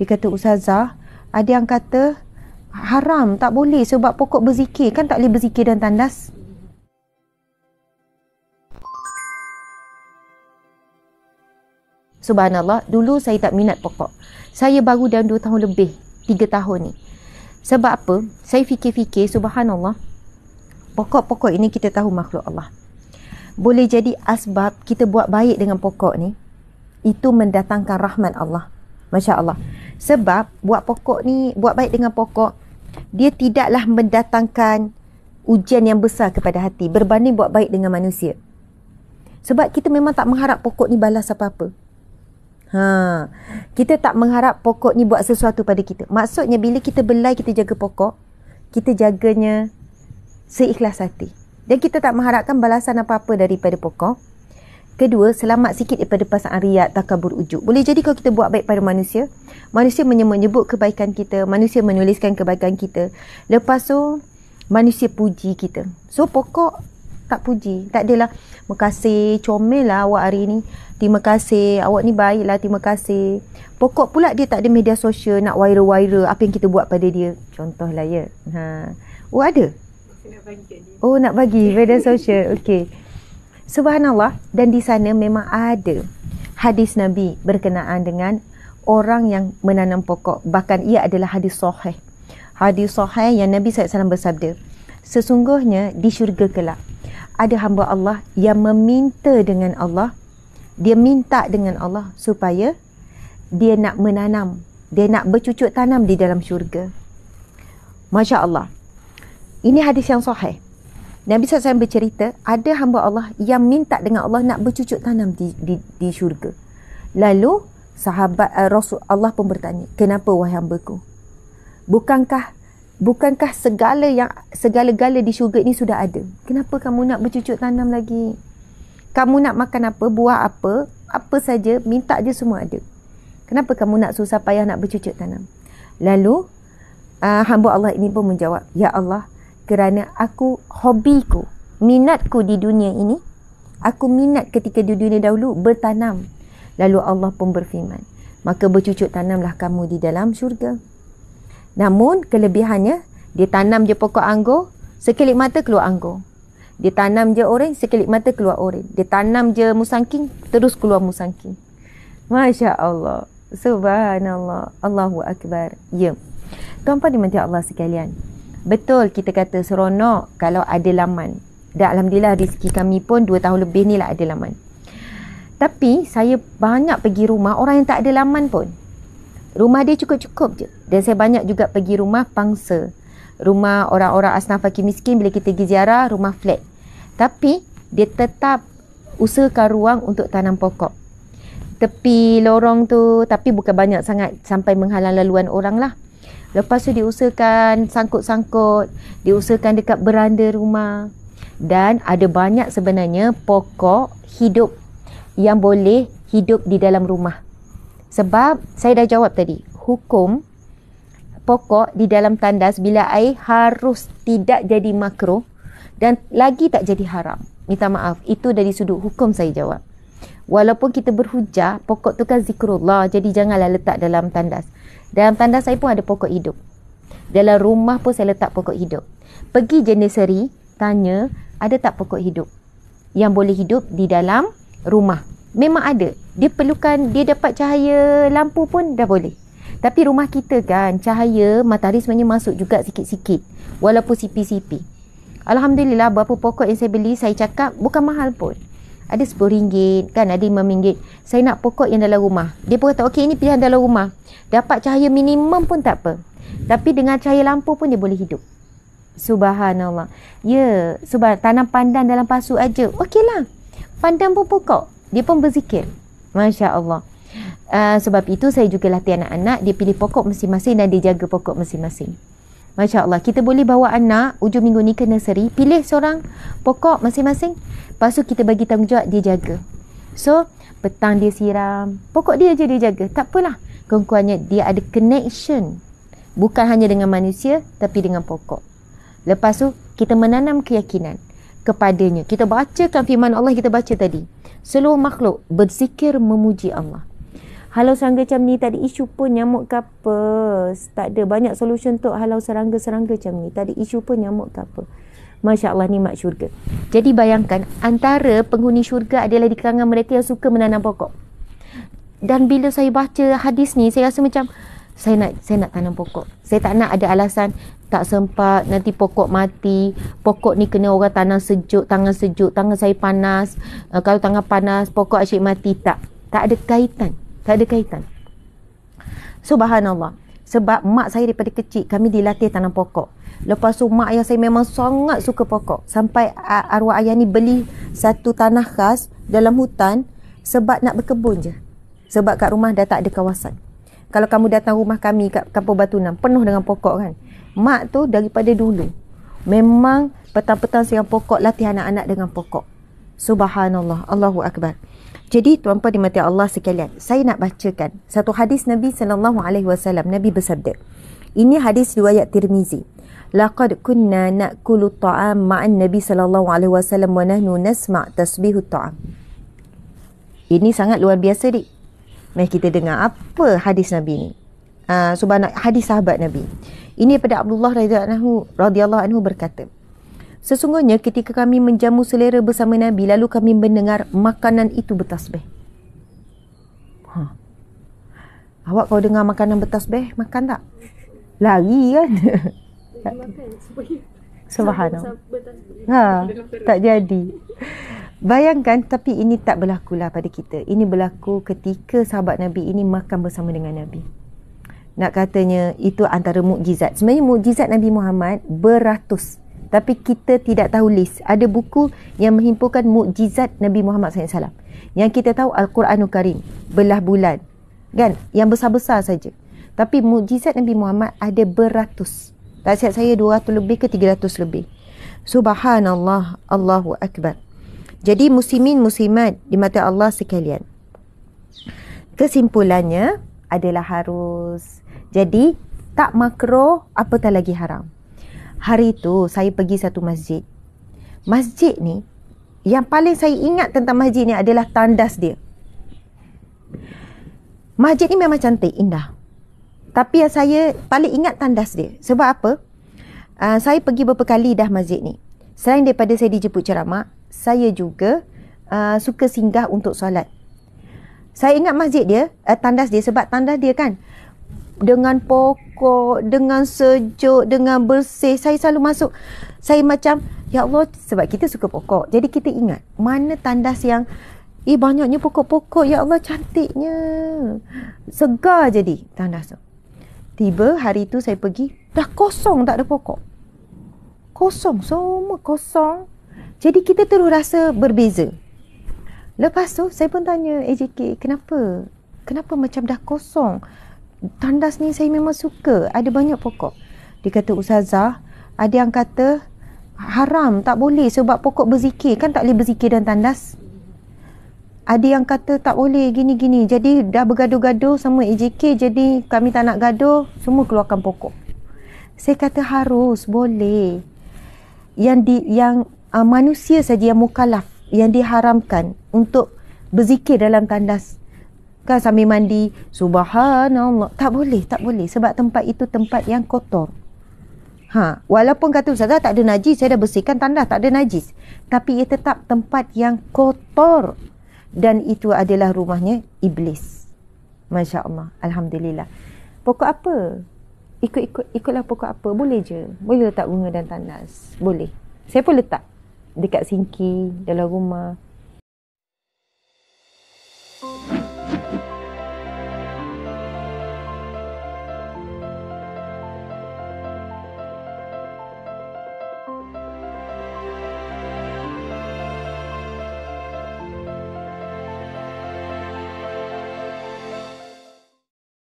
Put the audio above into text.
Dia kata Ustazah Ada yang kata Haram tak boleh sebab pokok berzikir Kan tak boleh berzikir dan tandas Subhanallah dulu saya tak minat pokok Saya baru dalam 2 tahun lebih 3 tahun ni Sebab apa? Saya fikir-fikir subhanallah Pokok-pokok ini kita tahu makhluk Allah Boleh jadi asbab kita buat baik dengan pokok ni Itu mendatangkan rahmat Allah Masya Allah sebab buat pokok ni, buat baik dengan pokok, dia tidaklah mendatangkan ujian yang besar kepada hati berbanding buat baik dengan manusia. Sebab kita memang tak mengharap pokok ni balas apa-apa. Ha. Kita tak mengharap pokok ni buat sesuatu pada kita. Maksudnya bila kita belai kita jaga pokok, kita jaganya seikhlas hati. Dan kita tak mengharapkan balasan apa-apa daripada pokok. Kedua, selamat sikit daripada pasangan riak takabur ujuk. Boleh jadi kalau kita buat baik pada manusia, manusia menyebut kebaikan kita, manusia menuliskan kebaikan kita. Lepas tu, manusia puji kita. So, pokok tak puji. Tak adalah, terima kasih, comel lah awak hari ni. Terima kasih, awak ni baik lah, terima kasih. Pokok pula dia tak ada media sosial nak viral-viral apa yang kita buat pada dia. Contohlah ya. Ha. Oh, ada? oh, nak bagi media sosial. Okay. Subhanallah dan di sana memang ada hadis Nabi berkenaan dengan orang yang menanam pokok. Bahkan ia adalah hadis sahih. Hadis sahih yang Nabi SAW bersabda. Sesungguhnya di syurga kelak ada hamba Allah yang meminta dengan Allah. Dia minta dengan Allah supaya dia nak menanam. Dia nak bercucuk tanam di dalam syurga. Masya Allah. Ini hadis yang sahih. Nabi SAW bercerita ada hamba Allah yang minta dengan Allah nak bercucuk tanam di, di, di syurga. Lalu sahabat uh, Rasul Allah pun bertanya, kenapa wahai hambaku? Bukankah bukankah segala yang segala-gala di syurga ni sudah ada? Kenapa kamu nak bercucuk tanam lagi? Kamu nak makan apa, buah apa, apa saja, minta je semua ada. Kenapa kamu nak susah payah nak bercucuk tanam? Lalu, uh, hamba Allah ini pun menjawab, Ya Allah, kerana aku hobiku, minatku di dunia ini. Aku minat ketika di dunia dahulu bertanam. Lalu Allah pun berfirman, maka bercucuk tanamlah kamu di dalam syurga. Namun kelebihannya, dia tanam je pokok anggur, sekelip mata keluar anggur. Dia tanam je orang, sekelip mata keluar orang. Dia tanam je musangking, terus keluar musangking. Masya Allah. Subhanallah. Allahu Akbar. Ya. Tuan-tuan dimantik Allah sekalian. Betul kita kata seronok kalau ada laman. Dan Alhamdulillah rezeki kami pun dua tahun lebih ni lah ada laman. Tapi saya banyak pergi rumah orang yang tak ada laman pun. Rumah dia cukup-cukup je. Dan saya banyak juga pergi rumah pangsa. Rumah orang-orang asnaf fakir miskin bila kita pergi ziarah rumah flat. Tapi dia tetap usahakan ruang untuk tanam pokok. Tepi lorong tu tapi bukan banyak sangat sampai menghalang laluan orang lah. Lepas tu diusahakan sangkut-sangkut, diusahakan dekat beranda rumah. Dan ada banyak sebenarnya pokok hidup yang boleh hidup di dalam rumah. Sebab saya dah jawab tadi, hukum pokok di dalam tandas bila air harus tidak jadi makro dan lagi tak jadi haram. Minta maaf, itu dari sudut hukum saya jawab. Walaupun kita berhujah, pokok tu kan zikrullah. Jadi janganlah letak dalam tandas. Dalam tanda saya pun ada pokok hidup. Dalam rumah pun saya letak pokok hidup. Pergi jeniseri, tanya, ada tak pokok hidup? Yang boleh hidup di dalam rumah. Memang ada. Dia perlukan, dia dapat cahaya lampu pun dah boleh. Tapi rumah kita kan, cahaya matahari sebenarnya masuk juga sikit-sikit. Walaupun sipi-sipi. Alhamdulillah, berapa pokok yang saya beli, saya cakap, bukan mahal pun. Ada RM10 kan ada RM5 Saya nak pokok yang dalam rumah Dia pun kata okey ini pilihan dalam rumah Dapat cahaya minimum pun tak apa Tapi dengan cahaya lampu pun dia boleh hidup Subhanallah Ya subhan. tanam pandan dalam pasu aja lah. Pandan pun pokok Dia pun berzikir Masya Allah uh, Sebab itu saya juga latihan anak-anak Dia pilih pokok masing-masing dan dia jaga pokok masing-masing Masya Allah Kita boleh bawa anak Ujung minggu ni ke nursery Pilih seorang Pokok masing-masing Lepas tu kita bagi tanggungjawab Dia jaga So Petang dia siram Pokok dia je dia jaga Tak apalah Kekuannya dia ada connection Bukan hanya dengan manusia Tapi dengan pokok Lepas tu Kita menanam keyakinan Kepadanya Kita bacakan firman Allah Kita baca tadi Seluruh makhluk Berzikir memuji Allah Halau serangga macam ni tak ada isu pun nyamuk ke apa. Tak ada banyak solution untuk halau serangga-serangga macam ni. Tak ada isu pun nyamuk ke apa. Masya Allah ni mak syurga. Jadi bayangkan antara penghuni syurga adalah di kalangan mereka yang suka menanam pokok. Dan bila saya baca hadis ni saya rasa macam saya nak saya nak tanam pokok. Saya tak nak ada alasan tak sempat nanti pokok mati. Pokok ni kena orang tanam sejuk, tangan sejuk, tangan saya panas. Uh, kalau tangan panas pokok asyik mati tak. Tak ada kaitan. Tak ada kaitan. Subhanallah. Sebab mak saya daripada kecil, kami dilatih tanam pokok. Lepas tu mak ayah saya memang sangat suka pokok. Sampai arwah ayah ni beli satu tanah khas dalam hutan sebab nak berkebun je. Sebab kat rumah dah tak ada kawasan. Kalau kamu datang rumah kami kat Kampung Batu 6, penuh dengan pokok kan. Mak tu daripada dulu, memang petang-petang siang pokok latih anak-anak dengan pokok. Subhanallah. Allahu Akbar. Jadi tuan-puan di Allah sekalian, saya nak bacakan satu hadis Nabi sallallahu alaihi wasallam. Nabi bersabda. Ini hadis riwayat Tirmizi. Laqad kunna na'kulu ta'am ma'an Nabi sallallahu alaihi wasallam wa nahnu nasma' tasbihu ta'am. Ini sangat luar biasa dik. Mari kita dengar apa hadis Nabi ni. Uh, ah, subhanallah hadis sahabat Nabi. Ini pada Abdullah radhiyallahu anhu radhiyallahu anhu berkata, Sesungguhnya ketika kami menjamu selera bersama Nabi lalu kami mendengar makanan itu bertasbih. Ha. Awak kau dengar makanan bertasbih makan tak? Lari kan? Subhanallah. Ha, tak jadi. Bayangkan tapi ini tak berlakulah pada kita. Ini berlaku ketika sahabat Nabi ini makan bersama dengan Nabi. Nak katanya itu antara mukjizat. Sebenarnya mukjizat Nabi Muhammad beratus tapi kita tidak tahu list. Ada buku yang menghimpunkan mukjizat Nabi Muhammad SAW. Yang kita tahu Al-Quranul Karim, belah bulan. Kan? Yang besar-besar saja. Tapi mukjizat Nabi Muhammad ada beratus. Tak siap saya ratus lebih ke tiga ratus lebih. Subhanallah, Allahu Akbar. Jadi muslimin muslimat di mata Allah sekalian. Kesimpulannya adalah harus. Jadi tak makro apatah lagi haram. Hari itu saya pergi satu masjid. Masjid ni yang paling saya ingat tentang masjid ni adalah tandas dia. Masjid ni memang cantik, indah. Tapi yang saya paling ingat tandas dia. Sebab apa? Uh, saya pergi beberapa kali dah masjid ni. Selain daripada saya dijemput ceramah, saya juga uh, suka singgah untuk solat. Saya ingat masjid dia, uh, tandas dia sebab tandas dia kan dengan pokok, dengan sejuk, dengan bersih. Saya selalu masuk. Saya macam, ya Allah, sebab kita suka pokok. Jadi kita ingat, mana tandas yang, eh banyaknya pokok-pokok, ya Allah cantiknya. Segar jadi tandas tu. Tiba hari tu saya pergi, dah kosong tak ada pokok. Kosong, semua kosong. Jadi kita terus rasa berbeza. Lepas tu saya pun tanya AJK, eh, kenapa? Kenapa macam dah kosong? tandas ni saya memang suka. Ada banyak pokok. Dia kata Ustazah, ada yang kata haram, tak boleh sebab pokok berzikir. Kan tak boleh berzikir dan tandas? Ada yang kata tak boleh gini-gini. Jadi dah bergaduh-gaduh sama AJK. Jadi kami tak nak gaduh, semua keluarkan pokok. Saya kata harus, boleh. Yang di yang uh, manusia saja yang mukalaf, yang diharamkan untuk berzikir dalam tandas Kan sambil mandi Subhanallah Tak boleh Tak boleh Sebab tempat itu tempat yang kotor Ha, walaupun kata Ustazah tak ada najis, saya dah bersihkan tandas, tak ada najis. Tapi ia tetap tempat yang kotor. Dan itu adalah rumahnya iblis. Masya Allah. Alhamdulillah. Pokok apa? Ikut-ikut, ikutlah pokok apa. Boleh je. Boleh letak bunga dan tandas. Boleh. Saya pun letak. Dekat sinki, dalam rumah.